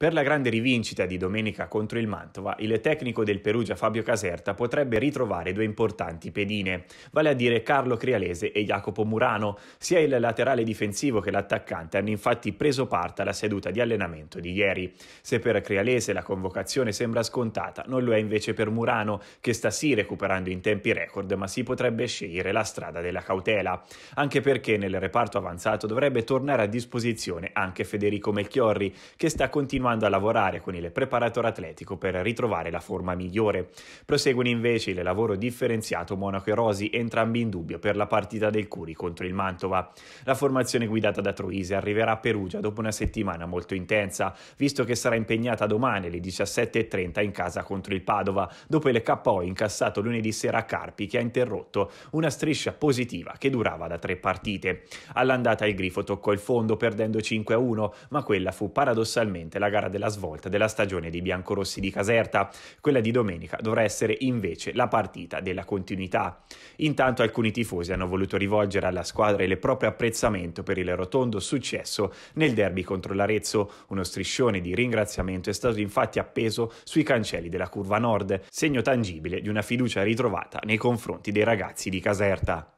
Per la grande rivincita di domenica contro il Mantova, il tecnico del Perugia Fabio Caserta potrebbe ritrovare due importanti pedine, vale a dire Carlo Crialese e Jacopo Murano. Sia il laterale difensivo che l'attaccante hanno infatti preso parte alla seduta di allenamento di ieri. Se per Crialese la convocazione sembra scontata, non lo è invece per Murano, che sta sì recuperando in tempi record, ma si potrebbe scegliere la strada della cautela. Anche perché nel reparto avanzato dovrebbe tornare a disposizione anche Federico Melchiorri, che sta continuando continuando a lavorare con il preparatore atletico per ritrovare la forma migliore. Proseguono invece il lavoro differenziato Monaco e Rosi, entrambi in dubbio per la partita del Curi contro il Mantova. La formazione guidata da Troisi arriverà a Perugia dopo una settimana molto intensa, visto che sarà impegnata domani alle 17.30 in casa contro il Padova, dopo il KO incassato lunedì sera a Carpi che ha interrotto una striscia positiva che durava da tre partite. All'andata il Grifo toccò il fondo perdendo 5-1, ma quella fu paradossalmente la gara gara della svolta della stagione dei biancorossi di Caserta. Quella di domenica dovrà essere invece la partita della continuità. Intanto alcuni tifosi hanno voluto rivolgere alla squadra il proprio apprezzamento per il rotondo successo nel derby contro l'Arezzo. Uno striscione di ringraziamento è stato infatti appeso sui cancelli della curva nord, segno tangibile di una fiducia ritrovata nei confronti dei ragazzi di Caserta.